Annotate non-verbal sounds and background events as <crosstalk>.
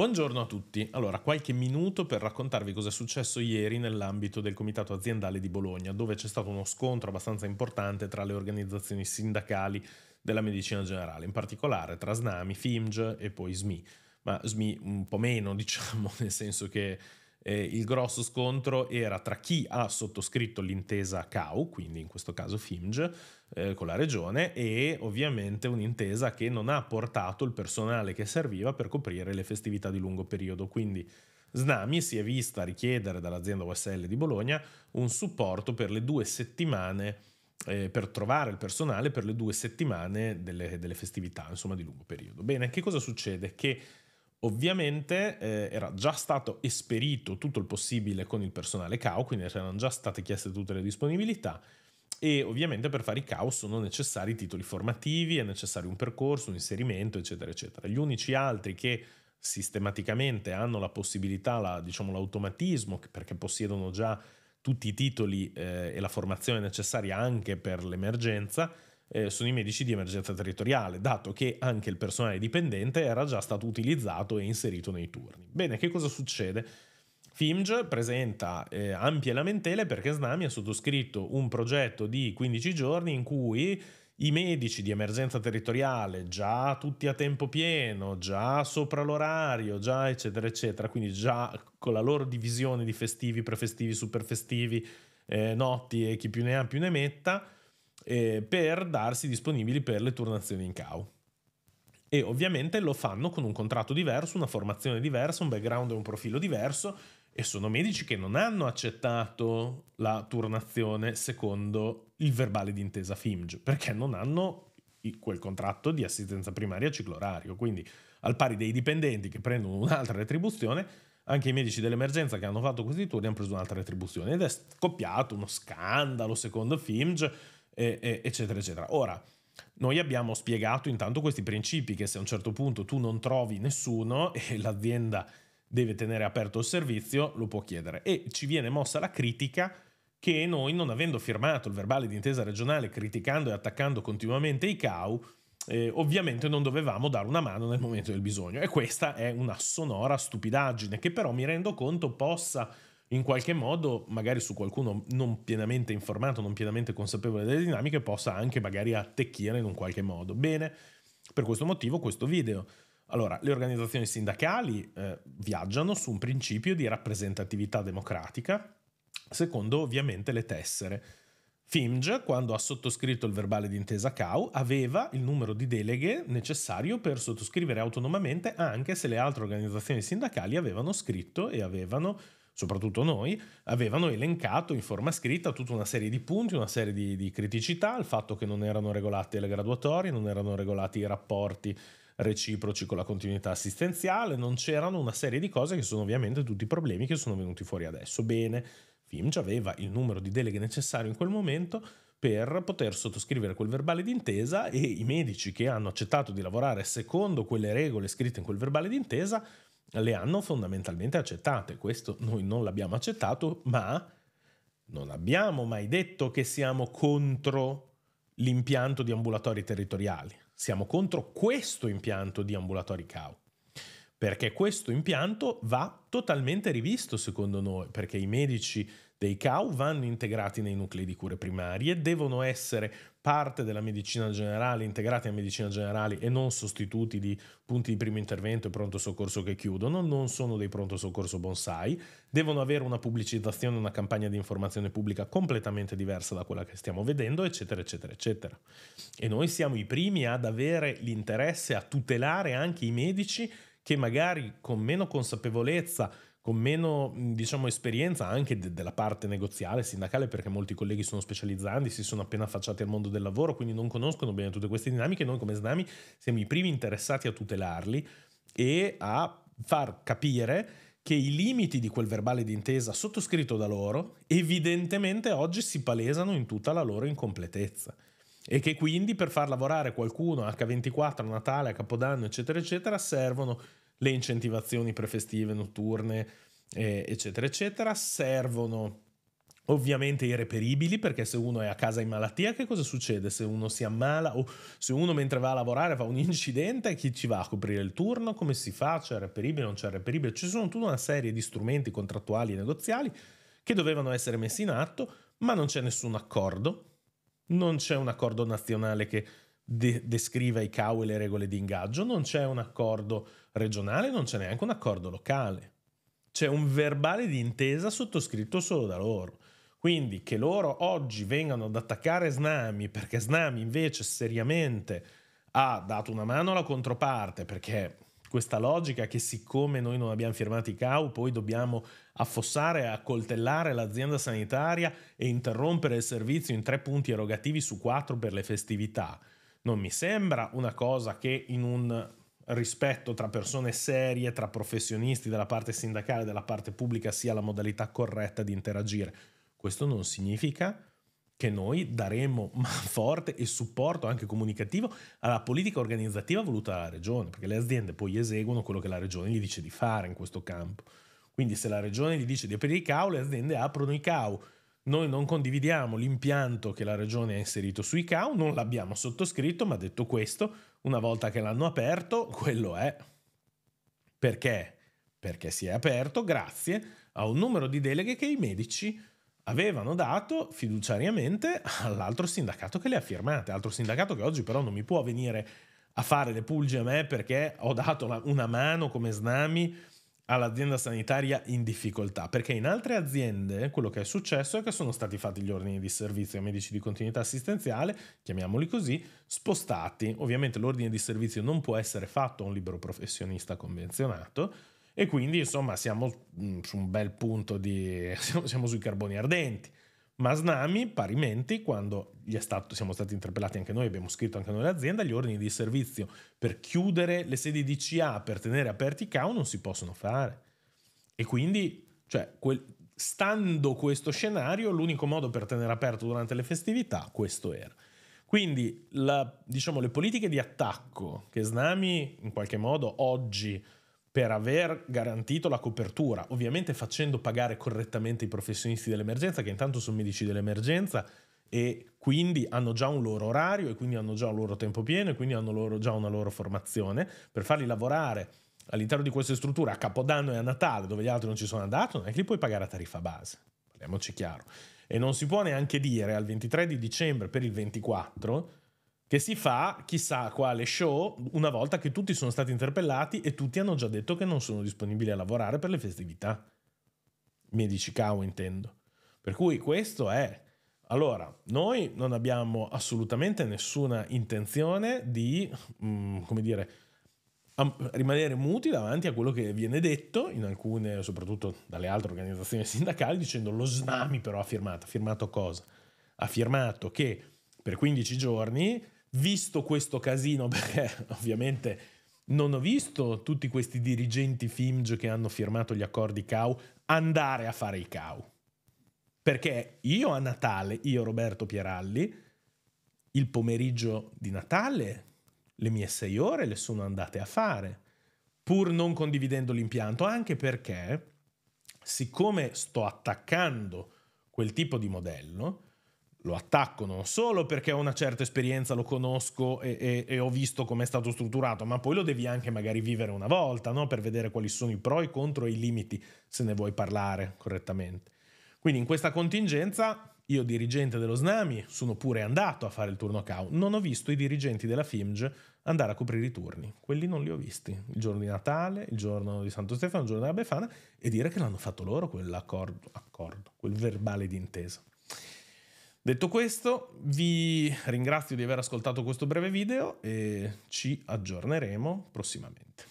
Buongiorno a tutti. Allora, qualche minuto per raccontarvi cosa è successo ieri nell'ambito del comitato aziendale di Bologna, dove c'è stato uno scontro abbastanza importante tra le organizzazioni sindacali della medicina generale, in particolare tra SNAMI, FIMG e poi SMI. Ma SMI un po' meno, <laughs> diciamo, nel senso che eh, il grosso scontro era tra chi ha sottoscritto l'intesa CAU, quindi in questo caso FIMG, eh, con la regione e ovviamente un'intesa che non ha portato il personale che serviva per coprire le festività di lungo periodo, quindi Snami si è vista richiedere dall'azienda USL di Bologna un supporto per le due settimane eh, per trovare il personale per le due settimane delle, delle, festività, insomma, di lungo periodo. Bene, che cosa succede? Che Ovviamente eh, era già stato esperito tutto il possibile con il personale CAO, quindi erano già state chieste tutte le disponibilità e ovviamente per fare i CAO sono necessari titoli formativi, è necessario un percorso, un inserimento, eccetera, eccetera. Gli unici altri che sistematicamente hanno la possibilità, la, diciamo l'automatismo, perché possiedono già tutti i titoli eh, e la formazione necessaria anche per l'emergenza, eh, sono i medici di emergenza territoriale, dato che anche il personale dipendente era già stato utilizzato e inserito nei turni. Bene, che cosa succede? FIMG presenta eh, ampie lamentele perché Snami ha sottoscritto un progetto di 15 giorni in cui i medici di emergenza territoriale, già tutti a tempo pieno, già sopra l'orario, già eccetera eccetera, quindi già con la loro divisione di festivi, prefestivi, superfestivi, eh, notti e chi più ne ha più ne metta, eh, per darsi disponibili per le turnazioni in CAU. E ovviamente lo fanno con un contratto diverso, una formazione diversa, un background e un profilo diverso e sono medici che non hanno accettato la turnazione secondo il verbale d'intesa FIMG perché non hanno quel contratto di assistenza primaria a ciclo orario. Quindi, al pari dei dipendenti che prendono un'altra retribuzione, anche i medici dell'emergenza che hanno fatto questi turni hanno preso un'altra retribuzione ed è scoppiato uno scandalo secondo FIMG e, e, eccetera, eccetera. Ora, noi abbiamo spiegato intanto questi principi che se a un certo punto tu non trovi nessuno <laughs> e l'azienda deve tenere aperto il servizio, lo può chiedere. E ci viene mossa la critica che noi, non avendo firmato il verbale di intesa regionale, criticando e attaccando continuamente i CAU, eh, ovviamente non dovevamo dare una mano nel momento del bisogno. E questa è una sonora stupidaggine che però mi rendo conto possa in qualche modo, magari su qualcuno non pienamente informato, non pienamente consapevole delle dinamiche, possa anche magari attecchire in un qualche modo. Bene, per questo motivo questo video. Allora, le organizzazioni sindacali eh, viaggiano su un principio di rappresentatività democratica, secondo ovviamente le tessere. FIMG, quando ha sottoscritto il verbale d'intesa CAU, aveva il numero di deleghe necessario per sottoscrivere autonomamente, anche se le altre organizzazioni sindacali avevano scritto e avevano soprattutto noi, avevano elencato in forma scritta tutta una serie di punti, una serie di, di criticità, il fatto che non erano regolate le graduatorie, non erano regolati i rapporti reciproci con la continuità assistenziale, non c'erano una serie di cose che sono ovviamente tutti i problemi che sono venuti fuori adesso. Bene, FIM già aveva il numero di deleghe necessario in quel momento per poter sottoscrivere quel verbale d'intesa e i medici che hanno accettato di lavorare secondo quelle regole scritte in quel verbale d'intesa le hanno fondamentalmente accettate. Questo noi non l'abbiamo accettato, ma non abbiamo mai detto che siamo contro l'impianto di ambulatori territoriali. Siamo contro questo impianto di ambulatori CAU, perché questo impianto va totalmente rivisto secondo noi, perché i medici dei CAU vanno integrati nei nuclei di cure primarie, devono essere parte della medicina generale, integrati a medicina generale e non sostituti di punti di primo intervento e pronto soccorso che chiudono, non sono dei pronto soccorso bonsai, devono avere una pubblicizzazione, una campagna di informazione pubblica completamente diversa da quella che stiamo vedendo, eccetera, eccetera, eccetera. E noi siamo i primi ad avere l'interesse a tutelare anche i medici che magari con meno consapevolezza con meno diciamo, esperienza anche de- della parte negoziale, sindacale, perché molti colleghi sono specializzanti, si sono appena affacciati al mondo del lavoro, quindi non conoscono bene tutte queste dinamiche. Noi come SNAMI siamo i primi interessati a tutelarli e a far capire che i limiti di quel verbale d'intesa sottoscritto da loro evidentemente oggi si palesano in tutta la loro incompletezza e che quindi per far lavorare qualcuno H24 Natale, a Capodanno, eccetera, eccetera, servono le incentivazioni prefestive, notturne, eh, eccetera, eccetera. Servono ovviamente i reperibili, perché se uno è a casa in malattia, che cosa succede? Se uno si ammala o se uno mentre va a lavorare fa un incidente, chi ci va a coprire il turno? Come si fa? C'è il reperibile, non c'è il reperibile? Ci sono tutta una serie di strumenti contrattuali e negoziali che dovevano essere messi in atto, ma non c'è nessun accordo. Non c'è un accordo nazionale che de- descriva i CAU e le regole di ingaggio, non c'è un accordo regionale, non c'è neanche un accordo locale. C'è un verbale di intesa sottoscritto solo da loro. Quindi che loro oggi vengano ad attaccare Snami perché Snami invece seriamente ha dato una mano alla controparte perché questa logica che siccome noi non abbiamo firmato i CAU poi dobbiamo affossare e accoltellare l'azienda sanitaria e interrompere il servizio in tre punti erogativi su quattro per le festività non mi sembra una cosa che in un rispetto tra persone serie, tra professionisti della parte sindacale e della parte pubblica sia la modalità corretta di interagire. Questo non significa che noi daremo <laughs> forte e supporto anche comunicativo alla politica organizzativa voluta dalla regione, perché le aziende poi eseguono quello che la regione gli dice di fare in questo campo. Quindi se la regione gli dice di aprire i CAU, le aziende aprono i CAU noi non condividiamo l'impianto che la Regione ha inserito sui CAU, non l'abbiamo sottoscritto, ma detto questo, una volta che l'hanno aperto, quello è. Perché? Perché si è aperto grazie a un numero di deleghe che i medici avevano dato fiduciariamente all'altro sindacato che le ha firmate, altro sindacato che oggi però non mi può venire a fare le pulge a me perché ho dato una mano come Snami all'azienda sanitaria in difficoltà, perché in altre aziende quello che è successo è che sono stati fatti gli ordini di servizio ai medici di continuità assistenziale, chiamiamoli così, spostati. Ovviamente l'ordine di servizio non può essere fatto a un libero professionista convenzionato e quindi insomma siamo mm, su un bel punto di <laughs> siamo, siamo sui carboni ardenti. Masnami, parimenti, quando stato, siamo stati interpellati anche noi, abbiamo scritto anche noi l'azienda, gli ordini di servizio per chiudere le sedi di CA, per tenere aperti i CAO, non si possono fare. E quindi, cioè, quel, stando questo scenario, l'unico modo per tenere aperto durante le festività, questo era. Quindi, la, diciamo, le politiche di attacco che Snami, in qualche modo, oggi per aver garantito la copertura, ovviamente facendo pagare correttamente i professionisti dell'emergenza, che intanto sono medici dell'emergenza e quindi hanno già un loro orario e quindi hanno già un loro tempo pieno e quindi hanno loro, già una loro formazione, per farli lavorare all'interno di queste strutture a Capodanno e a Natale, dove gli altri non ci sono andati, non è che li puoi pagare a tariffa base, parliamoci chiaro. E non si può neanche dire al 23 di dicembre per il 24 che si fa chissà quale show una volta che tutti sono stati interpellati e tutti hanno già detto che non sono disponibili a lavorare per le festività. Medici Cao intendo. Per cui questo è... Allora, noi non abbiamo assolutamente nessuna intenzione di, mh, mm, come dire, rimanere muti davanti a quello che viene detto in alcune, soprattutto dalle altre organizzazioni sindacali, dicendo lo SNAMI però ha firmato, ha firmato cosa? Ha firmato che per 15 giorni visto questo casino, <laughs> perché ovviamente non ho visto tutti questi dirigenti FIMG che hanno firmato gli accordi CAU andare a fare i CAU. Perché io a Natale, io Roberto Pieralli, il pomeriggio di Natale, le mie sei ore le sono andate a fare, pur non condividendo l'impianto, anche perché, siccome sto attaccando quel tipo di modello, lo attacco non solo perché ho una certa esperienza, lo conosco e, e, e ho visto come è stato strutturato, ma poi lo devi anche magari vivere una volta, no? per vedere quali sono i pro, e i contro e i limiti, se ne vuoi parlare correttamente. Quindi in questa contingenza io dirigente dello SNAMI sono pure andato a fare il turno CAU, non ho visto i dirigenti della FIMG andare a coprire i turni, quelli non li ho visti, il giorno di Natale, il giorno di Santo Stefano, il giorno della Befana e dire che l'hanno fatto loro quell'accordo, accordo, quel verbale d'intesa. Detto questo, vi ringrazio di aver ascoltato questo breve video e ci aggiorneremo prossimamente.